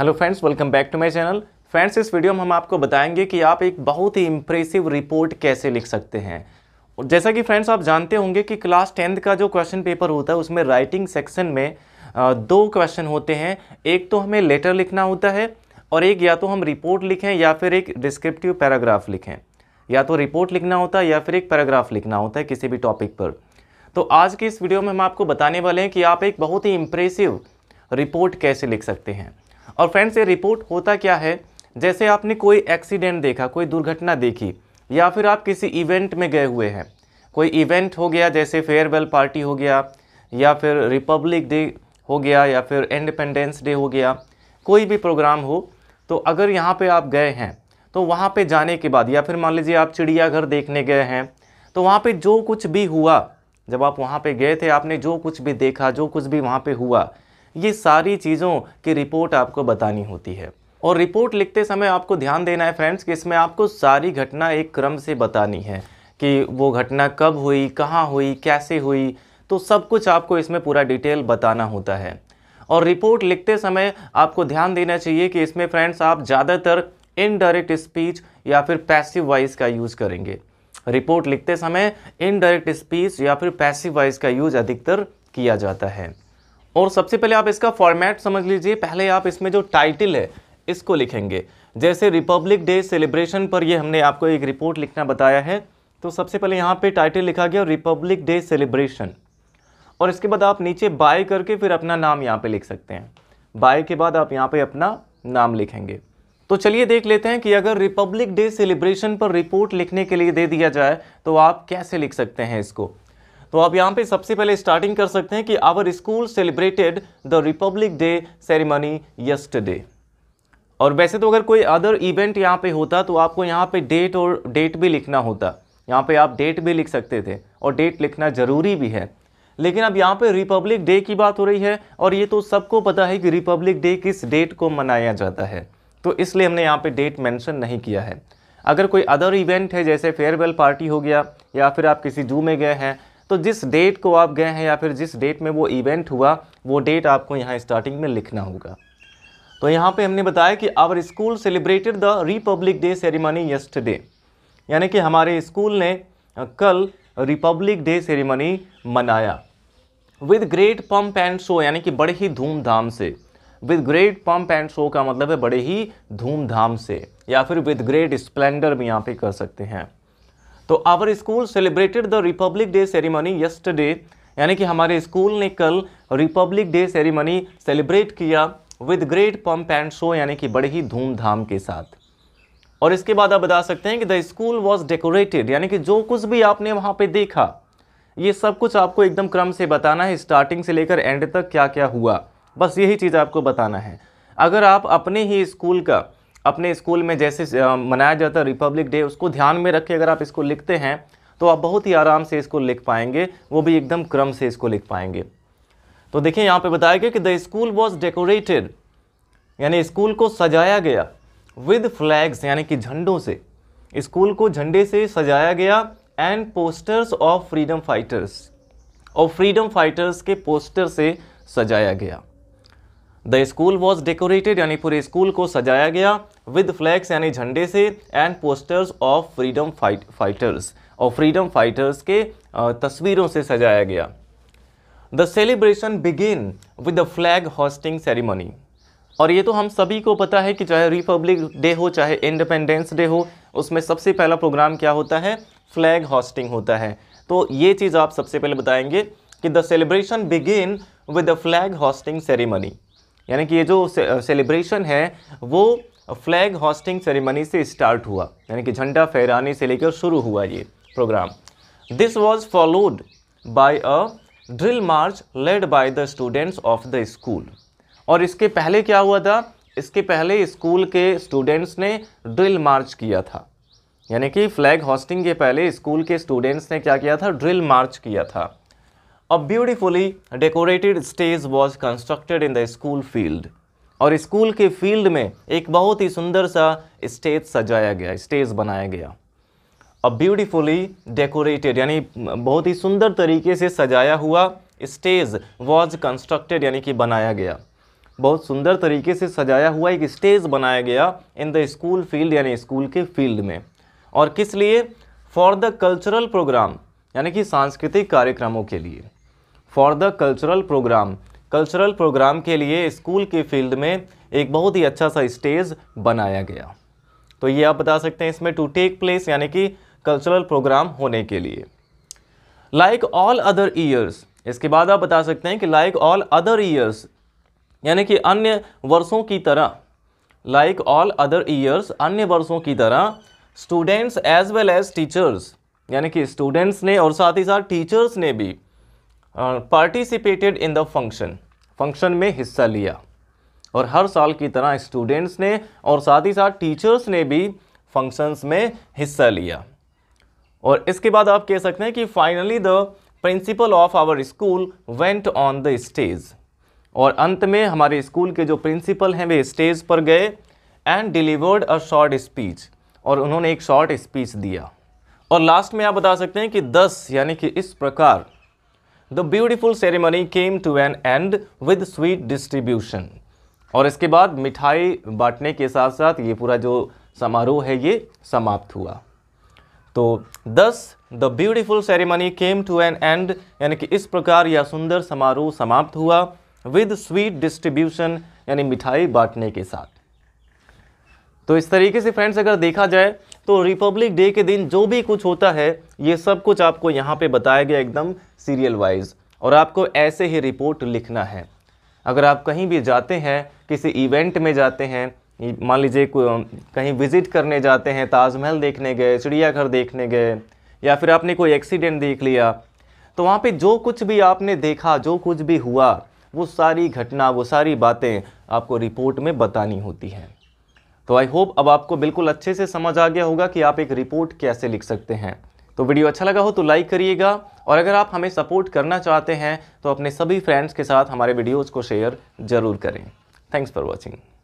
hello friends welcome back to my channel friends इस video में हम आपको बताएंगे कि आप एक बहुत ही इम्प्रेसिव रिपोर्ट कैसे लिख सकते हैं और जैसा कि फ्रेंड्स आप जानते होंगे कि क्लास टेंथ का जो क्वेश्चन पेपर होता है उसमें राइटिंग सेक्शन में दो क्वेश्चन होते हैं एक तो हमें लेटर लिखना होता है और एक या तो हम रिपोर्ट लिखें या फिर एक डिस्क्रिप्टिव पैराग्राफ लिखें या तो रिपोर्ट लिखना होता है या फिर एक पैराग्राफ लिखना होता है किसी भी टॉपिक पर तो आज की इस वीडियो में हम आपको बताने वाले हैं कि आप एक बहुत ही इम्प्रेसिव रिपोर्ट कैसे लिख सकते हैं और फ्रेंड्स ये रिपोर्ट होता क्या है जैसे आपने कोई एक्सीडेंट देखा कोई दुर्घटना देखी या फिर आप किसी इवेंट में गए हुए हैं कोई इवेंट हो गया जैसे फेयरवेल पार्टी हो गया या फिर रिपब्लिक डे हो गया या फिर इंडिपेंडेंस डे हो गया कोई भी प्रोग्राम हो तो अगर यहाँ पे आप गए हैं तो वहाँ पे जाने के बाद या फिर मान लीजिए आप चिड़ियाघर देखने गए हैं तो वहाँ पे जो कुछ भी हुआ जब आप वहाँ पे गए थे आपने जो कुछ भी देखा जो कुछ भी वहाँ पे हुआ ये सारी चीज़ों की रिपोर्ट आपको बतानी होती है और रिपोर्ट लिखते समय आपको ध्यान देना है फ्रेंड्स कि इसमें आपको सारी घटना एक क्रम से बतानी है कि वो घटना कब हुई कहाँ हुई कैसे हुई तो सब कुछ आपको इसमें पूरा डिटेल बताना होता है और रिपोर्ट लिखते समय आपको ध्यान देना चाहिए कि इसमें फ्रेंड्स आप ज़्यादातर इनडायरेक्ट स्पीच या फिर पैसिव वॉइस का यूज़ करेंगे रिपोर्ट लिखते समय इनडायरेक्ट स्पीच या फिर पैसिव वॉइस का यूज अधिकतर किया जाता है और सबसे पहले आप इसका फॉर्मेट समझ लीजिए पहले आप इसमें जो टाइटल है इसको लिखेंगे जैसे रिपब्लिक डे सेलिब्रेशन पर ये हमने आपको एक रिपोर्ट लिखना बताया है तो सबसे पहले यहाँ पे टाइटल लिखा गया रिपब्लिक डे सेलिब्रेशन और इसके बाद आप नीचे बाय करके फिर अपना नाम यहाँ पे लिख सकते हैं बाय के बाद आप यहाँ पे अपना नाम लिखेंगे तो चलिए देख लेते हैं कि अगर रिपब्लिक डे सेलिब्रेशन पर रिपोर्ट लिखने के लिए दे दिया जाए तो आप कैसे लिख सकते हैं इसको तो आप यहाँ पे सबसे पहले स्टार्टिंग कर सकते हैं कि our school celebrated the Republic Day ceremony yesterday और वैसे तो अगर कोई अदर इवेंट यहाँ पे होता तो आपको यहाँ पे डेट और डेट भी लिखना होता यहाँ पे आप डेट भी लिख सकते थे और डेट लिखना ज़रूरी भी है लेकिन अब यहाँ पे रिपब्लिक डे की बात हो रही है और ये तो सबको पता है कि रिपब्लिक डे किस डेट को मनाया जाता है तो इसलिए हमने यहाँ पे डेट मेंशन नहीं किया है अगर कोई अदर इवेंट है जैसे फेयरवेल पार्टी हो गया या फिर आप किसी जू में गए हैं तो जिस डेट को आप गए हैं या फिर जिस डेट में वो इवेंट हुआ वो डेट आपको यहाँ स्टार्टिंग में लिखना होगा तो यहाँ पे हमने बताया कि our school celebrated the Republic Day ceremony yesterday यानी कि हमारे स्कूल ने कल रिपब्लिक डे सेरेमनी मनाया with great pomp and show यानी कि बड़े ही धूमधाम से with great pomp and show का मतलब है बड़े ही धूमधाम से या फिर विद ग्रेट स्प्लेंडर भी यहाँ पे कर सकते हैं तो our school celebrated the Republic Day ceremony yesterday यानी कि हमारे स्कूल ने कल रिपब्लिक डे सेरेमनी सेलिब्रेट किया with great pomp and show यानी कि बड़े ही धूमधाम के साथ और इसके बाद आप बता सकते हैं कि द स्कूल वॉज डेकोरेटेड यानी कि जो कुछ भी आपने वहाँ पे देखा ये सब कुछ आपको एकदम क्रम से बताना है स्टार्टिंग से लेकर एंड तक क्या क्या हुआ बस यही चीज़ आपको बताना है अगर आप अपने ही स्कूल का अपने स्कूल में जैसे मनाया जाता है रिपब्लिक डे उसको ध्यान में रख के अगर आप इसको लिखते हैं तो आप बहुत ही आराम से इसको लिख पाएंगे वो भी एकदम क्रम से इसको लिख पाएंगे तो देखिए यहाँ पे बताया गया कि द स्कूल वॉज डेकोरेटेड यानी स्कूल को सजाया गया विद फ्लैग्स यानी कि झंडों से स्कूल को झंडे से सजाया गया and posters of freedom fighters और फ्रीडम फाइटर्स के पोस्टर से सजाया गया द स्कूल वॉज डेकोरेटेड यानी पूरे स्कूल को सजाया गया विद फ्लैग्स यानी झंडे से and posters of freedom fight fighters और फ्रीडम फाइटर्स के तस्वीरों से सजाया गया the celebration begin with the flag hoisting ceremony और ये तो हम सभी को पता है कि चाहे रिपब्लिक डे हो चाहे इंडिपेंडेंस डे हो उसमें सबसे पहला प्रोग्राम क्या होता है फ्लैग होस्टिंग होता है तो ये चीज़ आप सबसे पहले बताएंगे कि the celebration begin with the flag hoisting ceremony यानी कि ये जो सेलिब्रेशन है वो फ्लैग हॉस्टिंग सेरेमनी से स्टार्ट हुआ यानी कि झंडा फहराने से लेकर शुरू हुआ ये programme this was followed by a drill march led by the students of the school और इसके पहले क्या हुआ था इसके पहले स्कूल के स्टूडेंट्स ने ड्रिल मार्च किया था यानी कि फ्लैग हॉस्टिंग के पहले स्कूल के स्टूडेंट्स ने क्या किया था ड्रिल मार्च किया था a beautifully decorated stage was constructed in the school field और स्कूल के फील्ड में एक बहुत ही सुंदर सा स्टेज सजाया गया स्टेज बनाया गया और ब्यूटीफुली डेकोरेटेड यानी बहुत ही सुंदर तरीके से सजाया हुआ स्टेज वॉज कंस्ट्रक्टेड यानी कि बनाया गया बहुत सुंदर तरीके से सजाया हुआ एक स्टेज बनाया गया इन द स्कूल फील्ड यानी स्कूल के फील्ड में और किस लिए फॉर द कल्चरल प्रोग्राम यानी कि सांस्कृतिक कार्यक्रमों के लिए for the cultural programme cultural programme के लिए स्कूल के फील्ड में एक बहुत ही अच्छा सा स्टेज बनाया गया तो ये आप बता सकते हैं इसमें टू टेक प्लेस यानी कि कल्चरल प्रोग्राम होने के लिए लाइक ऑल अदर ईयर्स इसके बाद आप बता सकते हैं कि लाइक ऑल अदर ईयर्स यानी कि अन्य वर्षों की तरह लाइक ऑल अदर ईयर्स अन्य वर्षों की तरह students as well as teachers यानी कि स्टूडेंट्स ने और साथ ही साथ टीचर्स ने भी participated in the function function में हिस्सा लिया और हर साल की तरह स्टूडेंट्स ने और साथ ही साथ टीचर्स ने भी फंक्शंस में हिस्सा लिया और इसके बाद आप कह सकते हैं कि finally the principal of our school went on the stage और अंत में हमारे स्कूल के जो प्रिंसिपल हैं वे स्टेज पर गए and delivered a short speech और उन्होंने एक शॉर्ट स्पीच दिया और लास्ट में आप बता सकते हैं कि दस यानी कि इस प्रकार the beautiful ceremony came to an end with sweet distribution और इसके बाद मिठाई बांटने के साथ साथ ये पूरा जो समारोह है ये समाप्त हुआ तो thus the beautiful ceremony came to an end यानी कि इस प्रकार यह सुंदर समारोह समाप्त हुआ विद स्वीट डिस्ट्रीब्यूशन यानी मिठाई बांटने के साथ तो इस तरीके से फ्रेंड्स अगर देखा जाए तो रिपब्लिक डे के दिन जो भी कुछ होता है ये सब कुछ आपको यहाँ पे बताया गया एकदम सीरियल वाइज और आपको ऐसे ही रिपोर्ट लिखना है अगर आप कहीं भी जाते हैं किसी इवेंट में जाते हैं मान लीजिए कहीं विज़िट करने जाते हैं ताजमहल देखने गए चिड़ियाघर देखने गए या फिर आपने कोई एक्सीडेंट देख लिया तो वहाँ पे जो कुछ भी आपने देखा जो कुछ भी हुआ वो सारी घटना वो सारी बातें आपको रिपोर्ट में बतानी होती हैं तो आई होप अब आपको बिल्कुल अच्छे से समझ आ गया होगा कि आप एक रिपोर्ट कैसे लिख सकते हैं तो वीडियो अच्छा लगा हो तो लाइक करिएगा और अगर आप हमें सपोर्ट करना चाहते हैं तो अपने सभी फ्रेंड्स के साथ हमारे वीडियोज़ को शेयर ज़रूर करें थैंक्स फॉर वॉचिंग